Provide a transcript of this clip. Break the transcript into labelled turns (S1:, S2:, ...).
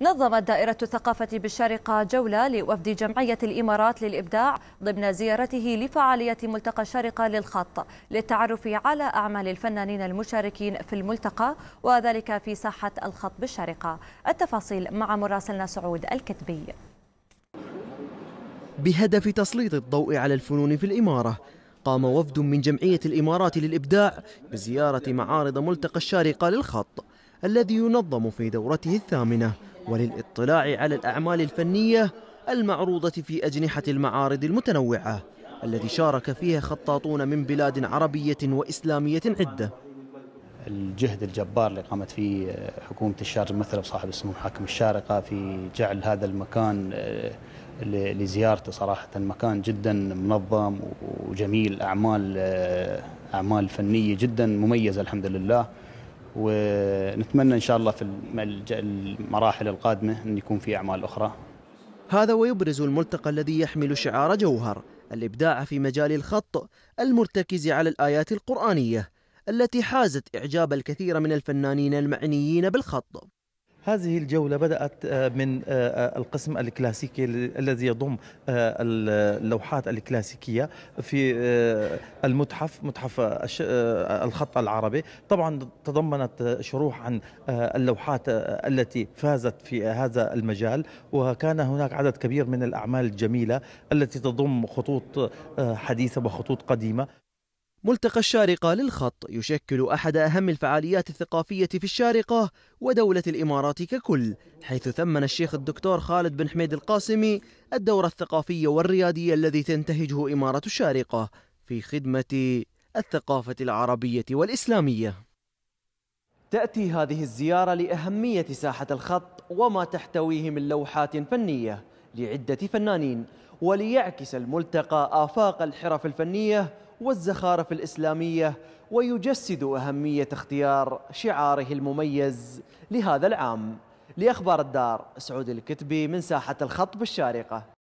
S1: نظمت دائرة الثقافة بالشارقة جولة لوفد جمعية الإمارات للإبداع ضمن زيارته لفعالية ملتقى الشارقة للخط للتعرف على أعمال الفنانين المشاركين في الملتقى وذلك في ساحة الخط بالشارقة التفاصيل مع مراسلنا سعود الكتبي
S2: بهدف تسليط الضوء على الفنون في الإمارة قام وفد من جمعية الإمارات للإبداع بزيارة معارض ملتقى الشارقة للخط الذي ينظم في دورته الثامنة وللاطلاع على الأعمال الفنية المعروضة في أجنحة المعارض المتنوعة الذي شارك فيها خطاطون من بلاد عربية وإسلامية
S3: عدة الجهد الجبار اللي قامت فيه آه، حكومة الشارقة مثلا صاحب السمو حاكم الشارقة في جعل هذا المكان آه، لزيارته صراحة مكان جدا منظم وجميل أعمال آه، أعمال فنية جدا مميزة الحمد لله ونتمنى إن شاء الله في المراحل القادمة أن يكون في أعمال أخرى هذا ويبرز الملتقى الذي يحمل شعار
S2: جوهر الإبداع في مجال الخط المرتكز على الآيات القرآنية التي حازت إعجاب الكثير من الفنانين المعنيين بالخط هذه
S4: الجولة بدأت آه، من آه، آه، القسم الكلاسيكي الذي يضم اللوحات الكلاسيكية في المتحف متحف الخط العربي طبعا تضمنت شروح عن اللوحات التي فازت في هذا المجال وكان هناك عدد كبير من الأعمال الجميلة التي
S2: تضم خطوط حديثة وخطوط قديمة ملتقى الشارقة للخط يشكل أحد أهم الفعاليات الثقافية في الشارقة ودولة الإمارات ككل حيث ثمن الشيخ الدكتور خالد بن حميد القاسمي الدور الثقافي والريادي الذي تنتهجه إمارة الشارقة في خدمة الثقافة العربية والإسلامية تأتي هذه الزيارة لأهمية ساحة الخط وما تحتويه من لوحات فنية لعدة فنانين وليعكس الملتقى آفاق الحرف الفنية والزخارف الإسلامية ويجسد أهمية اختيار شعاره المميز لهذا العام لأخبار الدار سعود الكتبي من ساحة الخط بالشارقة